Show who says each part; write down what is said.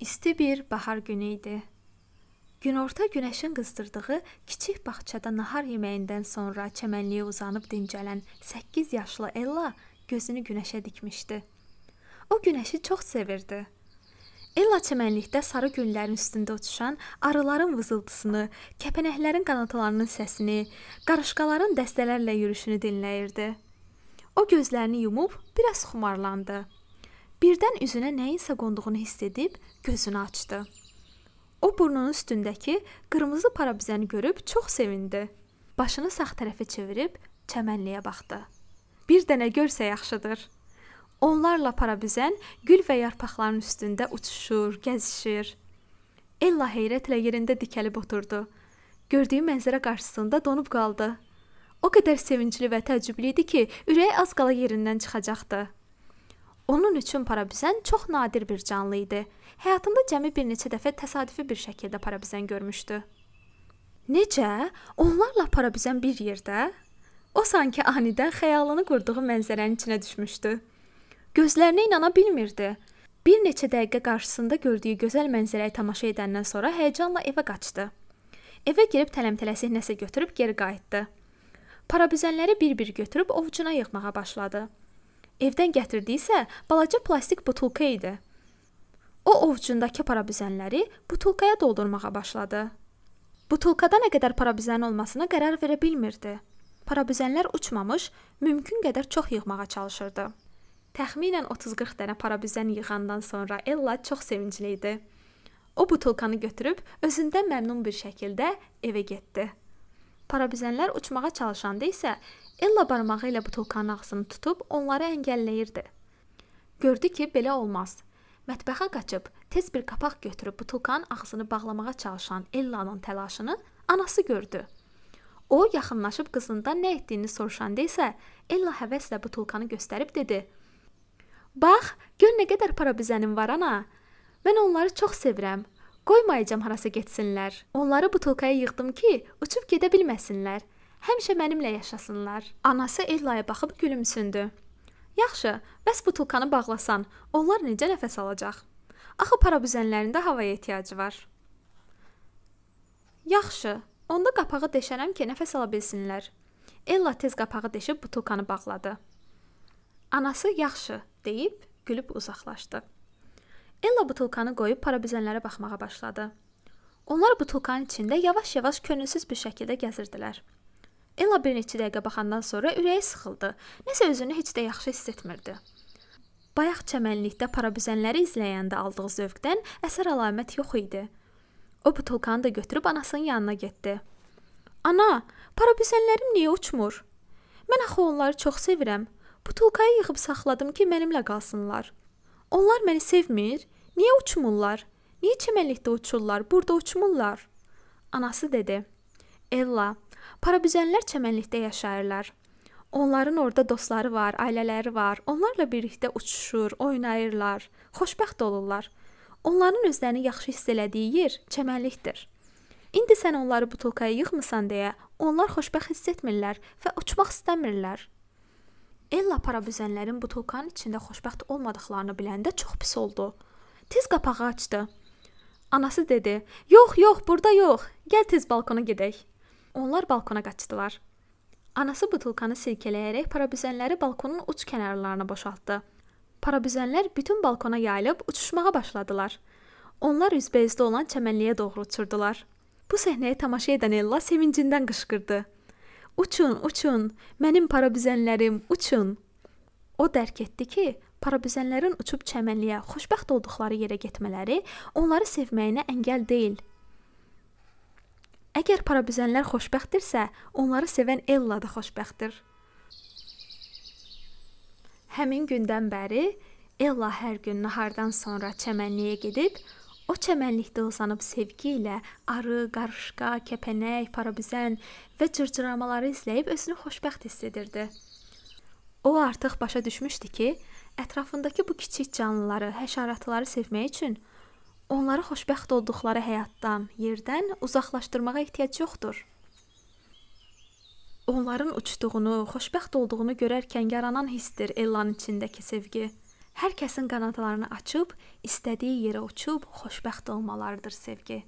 Speaker 1: İsti bir bahar günü idi. Günorta günəşin qızdırdığı kiçik bağçada nahar yeməyindən sonra çəmənliyə uzanıb dincələn 8 yaşlı Ella gözünü günəşə dikmişdi. O günəşi çox sevirdi. Ella çəmənlikdə sarı güllərin üstündə uçuşan arıların vızıltısını, kəpənəklərin qanadlarının səsini, qarışqaların dəstələrlə yürüşünü dinləyirdi. O gözlərini yumub biraz xumarlandı. Birdən üzünə nəyinsə qonduğunu hiss edib gözünü açdı. O burnunun üstündəki qırmızı parabizəni görüb çox sevindi. Başını sağ tərəfə çevirib çəmənliyə baxdı. Bir dənə görsə yaxşıdır. Onlarla parabizən gül və yarpaqların üstündə uçuşur, gəzişir. Ella heyrətlə yerində dikəlib oturdu. Gördüyü mənzərə qarşısında donub qaldı. O qədər sevincli və təəccüblü idi ki, ürəyi az qala yerindən çıxacaqdı. Onun üçün parabizən çox nadir bir canlı idi. Həyatında cəmi bir neçə dəfə təsadüfi bir şəkildə parabizən görmüşdü. Necə? Onlarla parabizən bir yerdə? O sanki anidən xəyalını qurduğu mənzərənin içinə düşmüşdü. Gözlərinə inana bilmirdi. Bir neçə dəqiqə qarşısında gördüyü gözəl mənzərəyə tamaşa edəndən sonra həyəcanla evə qaçdı. Evə girib tələmtələsik nəsə götürüb geri qayıtdı. Parabizənləri bir-bir götürüb ovcuna yığmağa başladı. Evdən gətirdiyi isə balaca plastik butulka idi. O ovcundakı parabizənləri butulkaya doldurmağa başladı. Butulkada nə qədər parabizən olmasına qərar verə bilmirdi. Parabizənlər uçmamış, mümkün qədər çox yığmağa çalışırdı. Təxminən 30-40 dənə parabizən yığandan sonra Ella çox sevincli idi. O butulkanı götürüb özündən məmnun bir şəkildə evə getdi. Parabizənlər uçmağa çalışanda isə Ella barmağı ilə butulkanın ağzını tutub onları əngəlləyirdi. Gördü ki, belə olmaz. Mətbəxə qaçıb tez bir qapaq götürüb butulkanın ağzını bağlamağa çalışan Ellanın təlaşını anası gördü. O yaxınlaşıb qızından nə etdiyini soruşanda isə Ella həvəslə butulkanı göstərib dedi: "Bax, gör nə qədər parabizənim var ana. Mən onları çox sevirəm. Qoymayacam harasa getsinlər. Onları butulkaya yığdım ki, uçub gedə bilməsinlər. Həmişə mənimlə yaşasınlar. Anası Ellaya baxıb gülümsündü. Yaxşı, bəs butulkanı bağlasan, onlar necə nəfəs alacaq? Axı parabüzənlərində havaya ehtiyacı var. Yaxşı, onda qapağı deşərəm ki, nəfəs ala bilsinlər. Ella tez qapağı deşib butulkanı bağladı. Anası yaxşı deyib gülüb uzaqlaşdı. Ella butulkanı qoyub parabizənlərə baxmağa başladı. Onlar butulkanın içində yavaş-yavaş könülsüz bir şəkildə gəzirdilər. Ella bir neçə dəqiqə baxandan sonra ürəyi sıxıldı. Nəsə özünü heç də yaxşı hiss etmirdi. Bayaq çəmənlikdə parabizənləri izləyəndə aldığı zövqdən əsər əlamət yox idi. O butulkanı da götürüb anasının yanına getdi. "Ana, parabizənlərim niyə uçmur? Mən axı onları çox sevirəm. Butulkaya yığıb saxladım ki, mənimlə qalsınlar." Onlar məni sevmir. Niyə uçmurlar? Niyə çəmənlikdə uçurlar? Burada uçmurlar. Anası dedi. Ella, parabüzənlər çəmənlikdə yaşayırlar. Onların orada dostları var, ailələri var. Onlarla birlikdə uçuşur, oynayırlar, xoşbəxt olurlar. Onların özlərini yaxşı hiss elədiyi yer çəmənlikdir. İndi sən onları butulkaya yığmısan deyə onlar xoşbəxt hiss etmirlər və uçmaq istəmirlər. Ella parabüzənlərin butulkanın içində xoşbəxt olmadıqlarını biləndə çox pis oldu. Tez qapağı açdı. Anası dedi: "Yox, yox, burada yox. Gəl tez balkona gedək." Onlar balkona qaçdılar. Anası butulkanı silkələyərək parabüzənləri balkonun uc kənarlarına boşaltdı. Parabüzənlər bütün balkona yayılıb uçuşmağa başladılar. Onlar üzbəyüzdə olan çəmənliyə doğru uçurdular. Bu səhnəyə tamaşa edən Ella sevincindən qışqırdı. Uçun, uçun. Mənim parabüzənlərim, uçun. O dərk etdi ki, parabüzənlərin uçub çəmənliyə, xoşbəxt olduqları yerə getmələri onları sevməyinə əngəl deyil. Əgər parabüzənlər xoşbəxtdirsə, onları sevən Ella da xoşbəxtdir. Həmin gündən bəri Ella hər gün nahardan sonra çəmənliyə gedib O çəmənlikdə uzanıb sevgi ilə arı, qarışqa, kəpənək, parabüzən və cırcıramaları izləyib özünü xoşbəxt hiss edirdi. O artıq başa düşmüşdü ki, ətrafındakı bu kiçik canlıları, həşəratları sevmək üçün onları xoşbəxt olduqları həyatdan, yerdən uzaqlaşdırmağa ehtiyac yoxdur. Onların uçduğunu, xoşbəxt olduğunu görərkən yaranan hissdir Ellanın içindəki sevgi. Hər kəsin qanadlarını açıb istədiyi yerə uçub xoşbəxt olmalarıdır sevgi.